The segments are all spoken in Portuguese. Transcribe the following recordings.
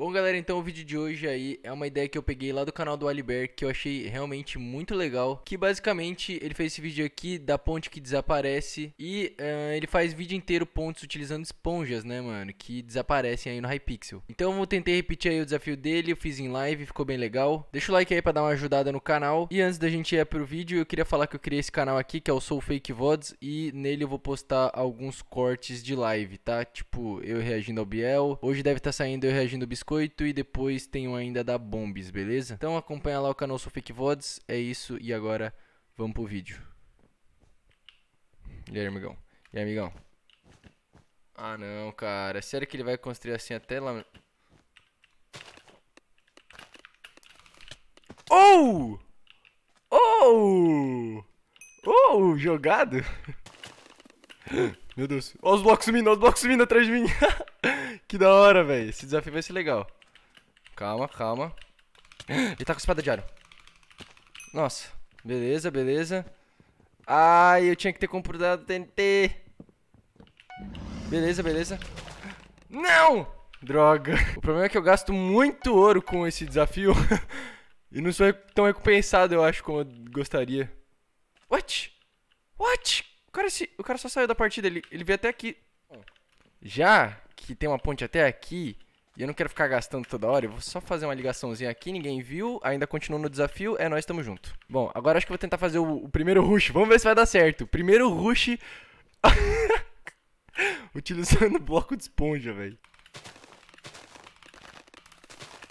Bom, galera, então o vídeo de hoje aí é uma ideia que eu peguei lá do canal do Alibert, que eu achei realmente muito legal, que basicamente ele fez esse vídeo aqui da ponte que desaparece e uh, ele faz vídeo inteiro pontos utilizando esponjas, né, mano, que desaparecem aí no Hypixel. Então eu tentei repetir aí o desafio dele, eu fiz em live, ficou bem legal. Deixa o like aí pra dar uma ajudada no canal. E antes da gente ir pro vídeo, eu queria falar que eu criei esse canal aqui, que é o Soul Fake Vods, e nele eu vou postar alguns cortes de live, tá? Tipo, eu reagindo ao Biel, hoje deve estar tá saindo eu reagindo ao Biscoito, biscoito e depois tenho ainda da Bombes, beleza? Então acompanha lá o canal Sou Fake Vods, é isso e agora vamos pro vídeo. E aí, amigão? E aí, amigão? Ah, não, cara. É sério que ele vai construir assim até lá... Oh! Oh! Oh, jogado! Meu Deus. Olha os blocos sumindo, olha os blocos sumindo atrás de mim. Que da hora, velho. Esse desafio vai ser legal. Calma, calma. Ele tá com espada de aro. Nossa. Beleza, beleza. Ai, eu tinha que ter comprado o TNT. Beleza, beleza. Não! Droga. O problema é que eu gasto muito ouro com esse desafio. e não sou tão recompensado, eu acho, como eu gostaria. What? What? O cara, se... o cara só saiu da partida. Ele, ele veio até aqui. Já? que tem uma ponte até aqui e eu não quero ficar gastando toda hora, eu vou só fazer uma ligaçãozinha aqui, ninguém viu, ainda continua no desafio, é nós estamos junto. Bom, agora acho que eu vou tentar fazer o, o primeiro rush, vamos ver se vai dar certo. Primeiro rush utilizando bloco de esponja, velho.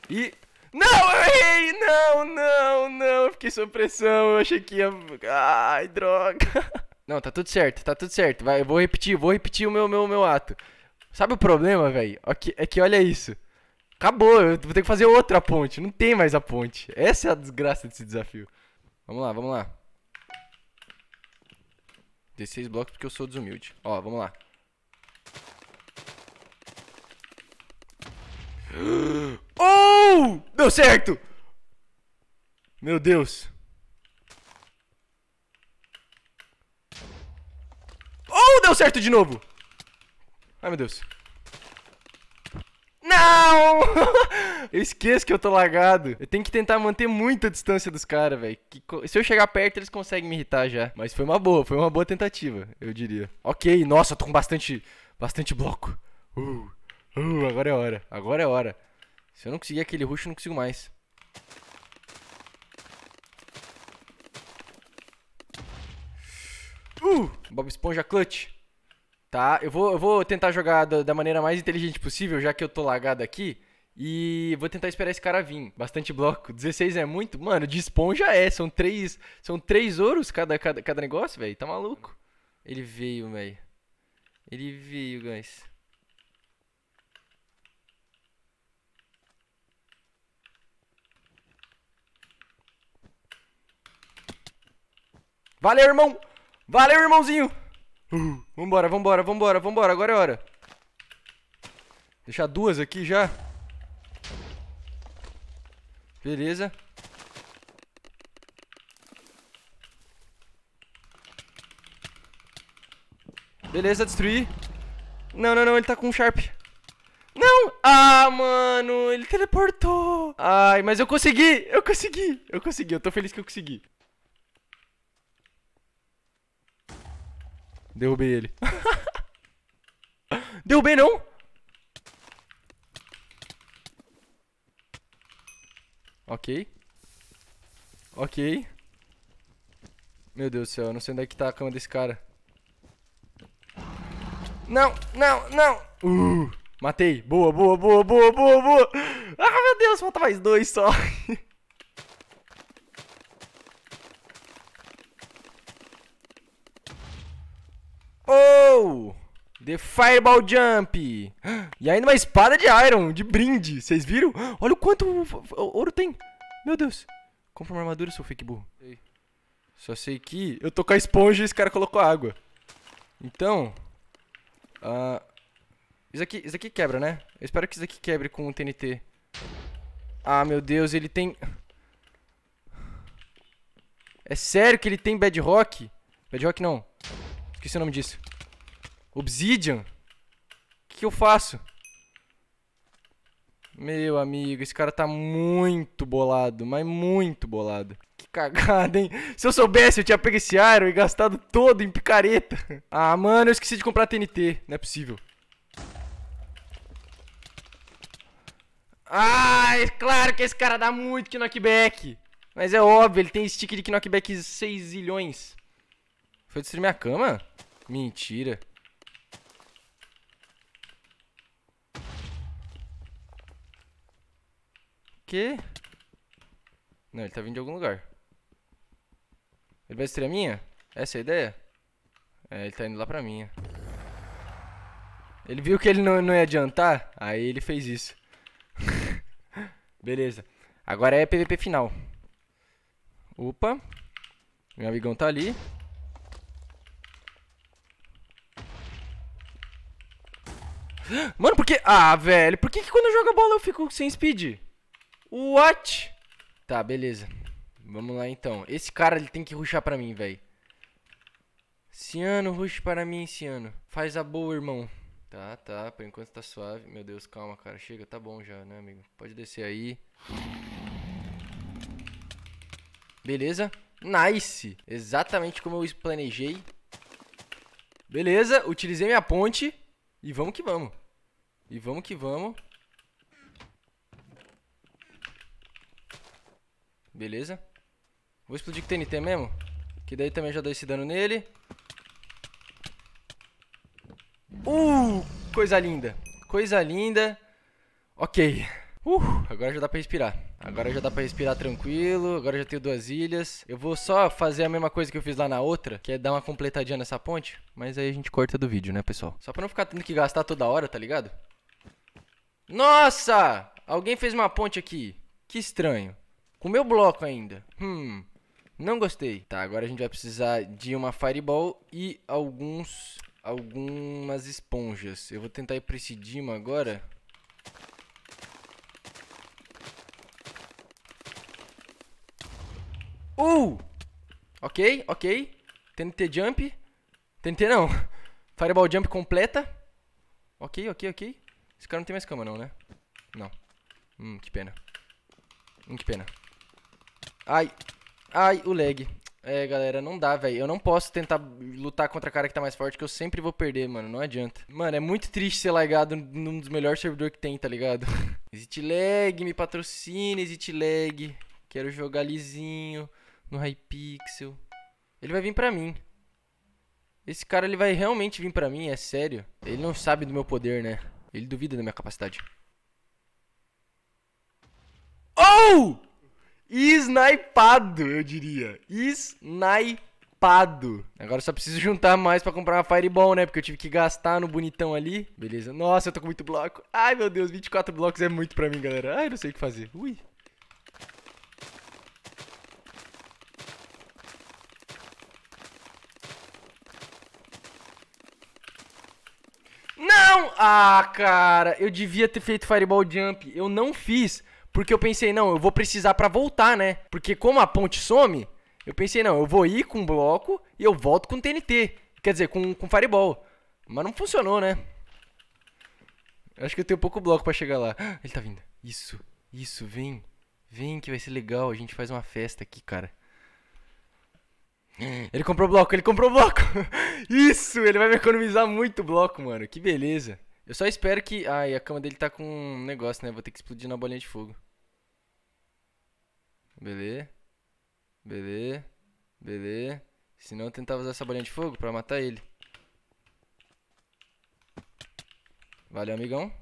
E não, eu errei! Não, não, não! Eu fiquei sob pressão, eu achei que ia. Ai, droga! Não, tá tudo certo, tá tudo certo. Vai, eu vou repetir, vou repetir o meu, meu, meu ato. Sabe o problema, velho? É que olha isso. Acabou, eu vou ter que fazer outra ponte. Não tem mais a ponte. Essa é a desgraça desse desafio. Vamos lá, vamos lá. 16 blocos porque eu sou desumilde. Ó, vamos lá. Oh! Deu certo! Meu Deus. Oh, deu certo de novo! Ai, meu Deus. Não! eu esqueço que eu tô lagado. Eu tenho que tentar manter muita distância dos caras, velho. Se eu chegar perto, eles conseguem me irritar já. Mas foi uma boa, foi uma boa tentativa, eu diria. Ok, nossa, tô com bastante, bastante bloco. Uh, uh, agora é hora, agora é hora. Se eu não conseguir aquele rush, eu não consigo mais. Uh, Bob Esponja Clutch. Tá? Eu vou, eu vou tentar jogar da, da maneira mais inteligente possível, já que eu tô lagado aqui. E vou tentar esperar esse cara vir. Bastante bloco. 16 é muito? Mano, de esponja é. São três, são três ouros cada, cada, cada negócio, velho. Tá maluco? Ele veio, velho. Ele veio, guys. Valeu, irmão! Valeu, irmãozinho! vambora, vambora, vambora, vambora. Agora é hora. Deixar duas aqui já. Beleza. Beleza, destruí. Não, não, não, ele tá com um Sharp. Não! Ah, mano, ele teleportou. Ai, mas eu consegui, eu consegui, eu consegui. Eu tô feliz que eu consegui. Derrubei ele. Derrubei não! Ok. Ok. Meu Deus do céu, eu não sei onde é que tá a cama desse cara. Não, não, não! Uh, matei. Boa, boa, boa, boa, boa, boa! Ah, meu Deus, falta mais dois só. Uou! The Fireball Jump! E ainda uma espada de Iron, de brinde. Vocês viram? Olha o quanto ouro tem. Meu Deus. Compra uma armadura, seu fake burro. Ei. Só sei que eu tô com a esponja e esse cara colocou água. Então... Uh, isso, aqui, isso aqui quebra, né? Eu espero que isso aqui quebre com o TNT. Ah, meu Deus, ele tem... É sério que ele tem Bedrock? Bedrock não. Esqueci o nome disso. Obsidian? O que eu faço? Meu amigo, esse cara tá muito bolado, mas muito bolado. Que cagada, hein? Se eu soubesse, eu tinha pego esse iron e gastado todo em picareta. Ah, mano, eu esqueci de comprar TNT. Não é possível. Ah, é claro que esse cara dá muito knockback. Mas é óbvio, ele tem stick de knockback 6 zilhões. Foi destruir minha cama? Mentira. Não, ele tá vindo de algum lugar. Ele vai destruir a minha? Essa é a ideia? É, ele tá indo lá pra minha. Ele viu que ele não, não ia adiantar, aí ele fez isso. Beleza. Agora é PVP final. Opa. Meu amigão tá ali. Mano, por que... Ah, velho, por que, que quando eu jogo a bola eu fico sem speed? What? Tá, beleza. Vamos lá, então. Esse cara, ele tem que ruxar pra mim, velho. Ciano, rush para mim, Ciano. Faz a boa, irmão. Tá, tá. Por enquanto tá suave. Meu Deus, calma, cara. Chega, tá bom já, né, amigo? Pode descer aí. Beleza. Nice. Exatamente como eu planejei. Beleza, utilizei minha ponte. E vamos que vamos. E vamos que vamos. Beleza. Vou explodir com TNT mesmo. Que daí também já dá esse dano nele. Uh! Coisa linda. Coisa linda. Ok. Uh, agora já dá pra respirar. Agora já dá pra respirar tranquilo. Agora já tenho duas ilhas. Eu vou só fazer a mesma coisa que eu fiz lá na outra, que é dar uma completadinha nessa ponte. Mas aí a gente corta do vídeo, né, pessoal? Só pra não ficar tendo que gastar toda hora, tá ligado? Nossa! Alguém fez uma ponte aqui. Que estranho. Com meu bloco ainda. Hum. Não gostei. Tá, agora a gente vai precisar de uma Fireball e alguns... Algumas esponjas. Eu vou tentar ir pra esse Dima agora. Uh! Ok, ok. TNT Jump. TNT não. Fireball Jump completa. Ok, ok, ok. Esse cara não tem mais cama não, né? Não. Hum, que pena. Hum, que pena. Ai, ai, o lag. É, galera, não dá, velho. Eu não posso tentar lutar contra a cara que tá mais forte, que eu sempre vou perder, mano. Não adianta. Mano, é muito triste ser lagado num dos melhores servidores que tem, tá ligado? Exit lag, me patrocina, Exit lag. Quero jogar lisinho no Hypixel. Ele vai vir pra mim. Esse cara, ele vai realmente vir pra mim, é sério. Ele não sabe do meu poder, né? Ele duvida da minha capacidade. Oh! Snipado, eu diria. Snipado. Agora só preciso juntar mais pra comprar uma Fireball, né? Porque eu tive que gastar no bonitão ali. Beleza. Nossa, eu tô com muito bloco. Ai, meu Deus, 24 blocos é muito pra mim, galera. Ai, não sei o que fazer. Ui. Não! Ah, cara, eu devia ter feito Fireball Jump. Eu não fiz. Porque eu pensei, não, eu vou precisar para voltar, né? Porque como a ponte some, eu pensei, não, eu vou ir com bloco e eu volto com TNT. Quer dizer, com, com Fireball. Mas não funcionou, né? Eu acho que eu tenho pouco bloco para chegar lá. Ele tá vindo. Isso, isso, vem. Vem que vai ser legal, a gente faz uma festa aqui, cara. Ele comprou bloco, ele comprou bloco. Isso, ele vai me economizar muito bloco, mano. Que beleza. Eu só espero que. Ai, a cama dele tá com um negócio, né? Vou ter que explodir na bolinha de fogo. Beleza. Beleza. Beleza. Se não, tentava usar essa bolinha de fogo pra matar ele. Valeu, amigão.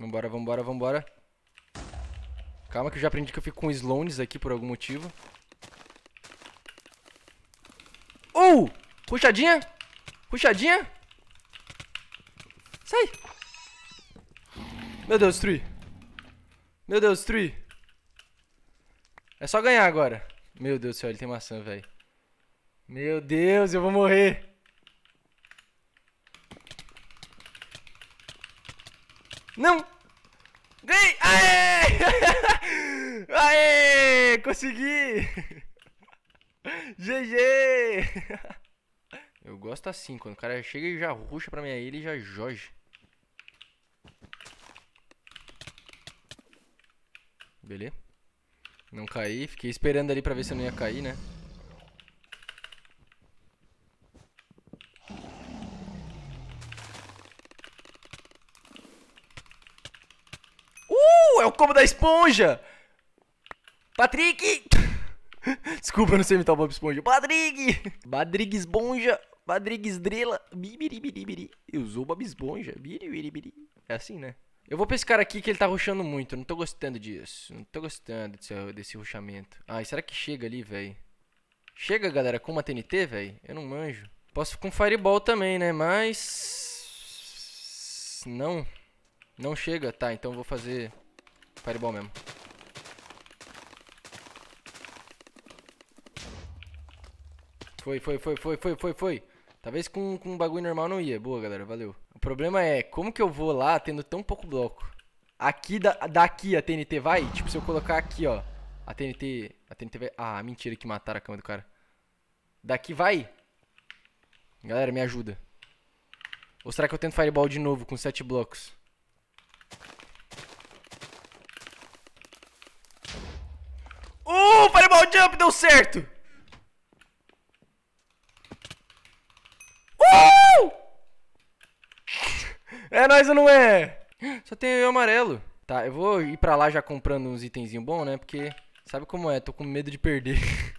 Vambora, vambora, vambora. Calma que eu já aprendi que eu fico com slones aqui por algum motivo. Puxadinha! Puxadinha! Sai! Meu Deus, destruí. Meu Deus, destruí. É só ganhar agora. Meu Deus do céu, ele tem maçã, velho. Meu Deus, eu vou morrer. Não! Ganhei! Aê! Aê! Consegui! GG! Eu gosto assim, quando o cara chega e já ruxa pra minha ilha e já é Jorge. Beleza? Não caí, fiquei esperando ali pra ver se eu não ia cair, né? Uh, é o combo da esponja! Patrick! Desculpa, eu não sei imitar o Bob Esponja. Badrig! Badrig Esponja! Badrig Esdrela! Bibiribiribiri! Eu usou o Bob Esponja. Biribiribiri. É assim, né? Eu vou pra esse cara aqui que ele tá ruxando muito. Não tô gostando disso. Não tô gostando desse, desse ruxamento. Ai, será que chega ali, velho? Chega, galera, com uma TNT, velho? Eu não manjo. Posso com Fireball também, né? Mas... Não. Não chega. Tá, então eu vou fazer Fireball mesmo. Foi, foi, foi, foi, foi, foi, foi. Talvez com, com um bagulho normal não ia. Boa, galera, valeu. O problema é, como que eu vou lá tendo tão pouco bloco? Aqui, da, daqui a TNT vai? Tipo, se eu colocar aqui, ó. A TNT... A TNT vai... Ah, mentira que mataram a cama do cara. Daqui vai? Galera, me ajuda. Ou será que eu tento Fireball de novo com sete blocos? Uh, Fireball Jump deu certo! É nós ou não é? Só tem eu e o amarelo. Tá, eu vou ir pra lá já comprando uns itenzinhos bons, né? Porque sabe como é, tô com medo de perder.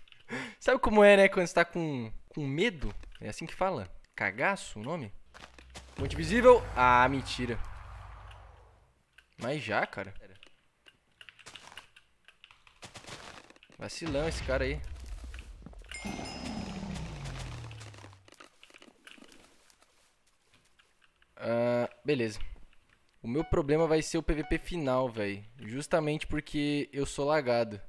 sabe como é, né? Quando você tá com, com medo? É assim que fala? Cagaço o nome? Monte visível? Ah, mentira. Mas já, cara. Vacilão esse cara aí. Beleza. O meu problema vai ser o PVP final, velho. Justamente porque eu sou lagado.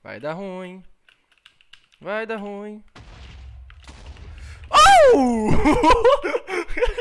Vai dar ruim. Vai dar ruim. Oh!